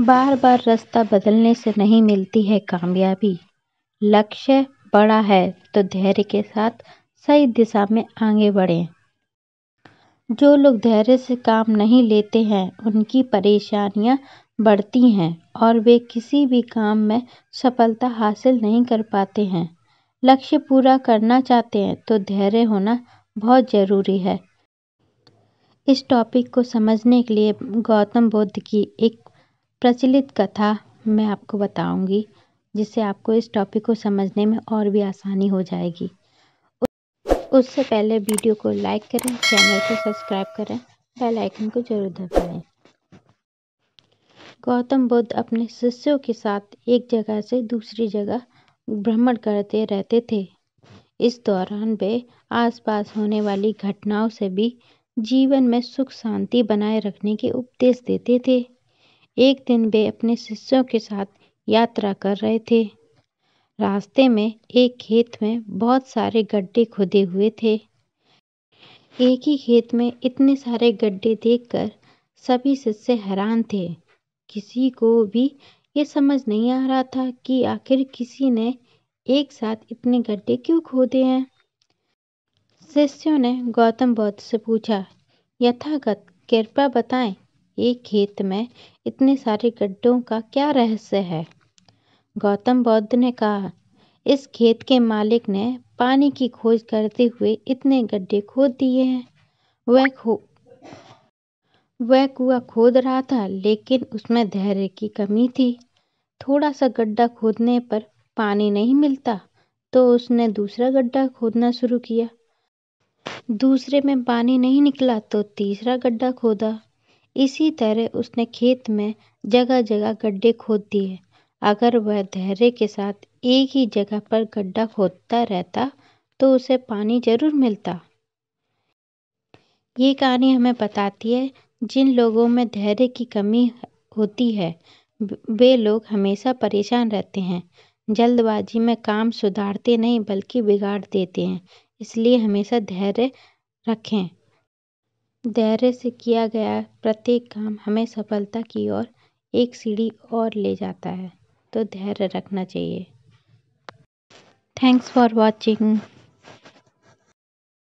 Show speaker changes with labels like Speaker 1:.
Speaker 1: बार बार रास्ता बदलने से नहीं मिलती है कामयाबी लक्ष्य बड़ा है तो धैर्य के साथ सही दिशा में आगे बढ़ें जो लोग धैर्य से काम नहीं लेते हैं उनकी परेशानियां बढ़ती हैं और वे किसी भी काम में सफलता हासिल नहीं कर पाते हैं लक्ष्य पूरा करना चाहते हैं तो धैर्य होना बहुत ज़रूरी है इस टॉपिक को समझने के लिए गौतम बुद्ध की एक प्रचलित कथा मैं आपको बताऊंगी जिससे आपको इस टॉपिक को समझने में और भी आसानी हो जाएगी उससे पहले वीडियो को लाइक करें चैनल को सब्सक्राइब करें बेल आइकन को जरूर दबाएं गौतम बुद्ध अपने शिष्यों के साथ एक जगह से दूसरी जगह भ्रमण करते रहते थे इस दौरान वे आसपास होने वाली घटनाओं से भी जीवन में सुख शांति बनाए रखने के उपदेश देते थे एक दिन वे अपने शिष्यों के साथ यात्रा कर रहे थे रास्ते में एक खेत में बहुत सारे गड्ढे खुदे हुए थे एक ही खेत में इतने सारे गड्ढे देखकर सभी शिष्य हैरान थे किसी को भी ये समझ नहीं आ रहा था कि आखिर किसी ने एक साथ इतने गड्ढे क्यों खोदे हैं शिष्यों ने गौतम बुद्ध से पूछा यथागत कृपा बताएं एक खेत में इतने सारे गड्ढों का क्या रहस्य है गौतम बौद्ध ने कहा इस खेत के मालिक ने पानी की खोज करते हुए इतने गड्ढे खोद दिए हैं वह खो वह कुआ खोद रहा था लेकिन उसमें धैर्य की कमी थी थोड़ा सा गड्ढा खोदने पर पानी नहीं मिलता तो उसने दूसरा गड्ढा खोदना शुरू किया दूसरे में पानी नहीं निकला तो तीसरा गड्ढा खोदा इसी तरह उसने खेत में जगह जगह गड्ढे खोद दिए अगर वह धैर्य के साथ एक ही जगह पर गड्ढा खोदता रहता तो उसे पानी जरूर मिलता ये कहानी हमें बताती है जिन लोगों में धैर्य की कमी होती है वे लोग हमेशा परेशान रहते हैं जल्दबाजी में काम सुधारते नहीं बल्कि बिगाड़ देते हैं इसलिए हमेशा धैर्य रखें धैर्य से किया गया प्रत्येक काम हमें सफलता की ओर एक सीढ़ी और ले जाता है तो धैर्य रखना चाहिए थैंक्स फॉर वॉचिंग